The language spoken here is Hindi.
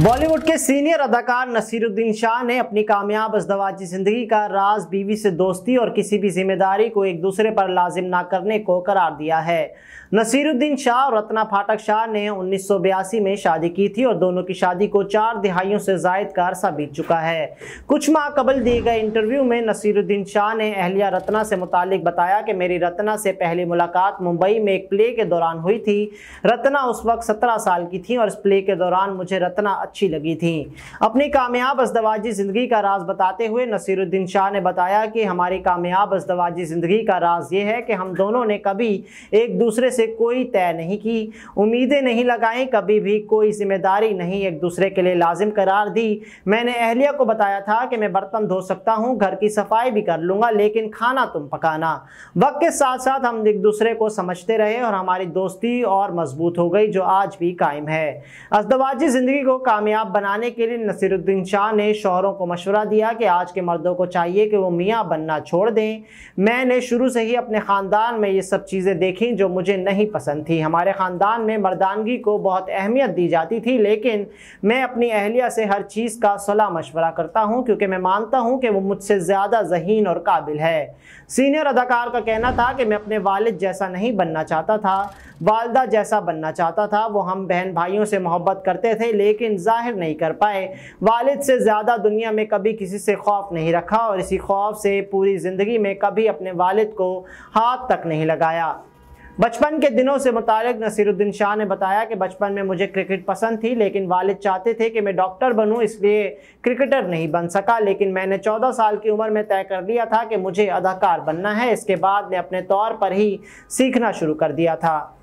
बॉलीवुड के सीनियर अदाकार नसीरुद्दीन शाह ने अपनी कामयाब अजदवाजी जिंदगी का राज बीवी से दोस्ती और किसी भी जिम्मेदारी को एक दूसरे पर लाजिम ना करने को करार दिया है नसीरुद्दीन शाह और रत्ना फाटक शाह ने 1982 में शादी की थी और दोनों की शादी को चार दिहाइयों से जायद का अरसा बीत चुका है कुछ माह कबल दिए गए इंटरव्यू में नसीरुद्दीन शाह ने अहलिया रत्ना से मुतालिक बताया कि मेरी रत्ना से पहली मुलाकात मुंबई में एक प्ले के दौरान हुई थी रत्ना उस वक्त सत्रह साल की थी और इस प्ले के दौरान मुझे रत्ना अच्छी लगी थी अपनी कामयाब अजदवाजी ज़िंदगी का राज बताते हुए नसीरुद्दीन शाह ने बताया कि हमारी कामयाब अजदवाजी ज़िंदगी का राज ये है कि हम दोनों ने कभी एक दूसरे से कोई तय नहीं की उम्मीदें नहीं लगाई कभी भी कोई जिम्मेदारी नहीं एक दूसरे के लिए लाजिम करार दी मैंने अहलिया को बताया था कि मैं बर्तन धो सकता हूँ घर की सफाई भी कर लूँगा लेकिन खाना तुम पकाना वक्त के साथ साथ हम एक दूसरे को समझते रहे और हमारी दोस्ती और मजबूत हो गई जो आज भी कायम है अजदवाजी ज़िंदगी को कामयाब बनाने के लिए नसीरुद्दीन शाह ने शोहरों को मशवरा दिया कि आज के मर्दों को चाहिए कि वो मियाँ बनना छोड़ दें मैंने शुरू से ही अपने ख़ानदान में ये सब चीज़ें देखी जो मुझे नहीं पसंद थी हमारे ख़ानदान में मर्दानगी को बहुत अहमियत दी जाती थी लेकिन मैं अपनी अहलिया से हर चीज़ का सलाह मशवरा करता हूँ क्योंकि मैं मानता हूँ कि वो मुझसे ज़्यादा जहीन और काबिल है सीनियर अदाकार का कहना था कि मैं अपने वालद जैसा नहीं बनना चाहता था वालदा जैसा बनना चाहता था वो हम बहन भाइयों से मोहब्बत करते थे लेकिन जाहिर नहीं कर पाए वालिद से ज़्यादा दुनिया में कभी किसी से खौफ नहीं रखा और इसी खौफ से पूरी ज़िंदगी में कभी अपने वालिद को हाथ तक नहीं लगाया बचपन के दिनों से मुतल नसीरुद्दीन शाह ने बताया कि बचपन में मुझे क्रिकेट पसंद थी लेकिन वालिद चाहते थे कि मैं डॉक्टर बनूं इसलिए क्रिकेटर नहीं बन सका लेकिन मैंने 14 साल की उम्र में तय कर लिया था कि मुझे अदाकार बनना है इसके बाद मैं अपने तौर पर ही सीखना शुरू कर दिया था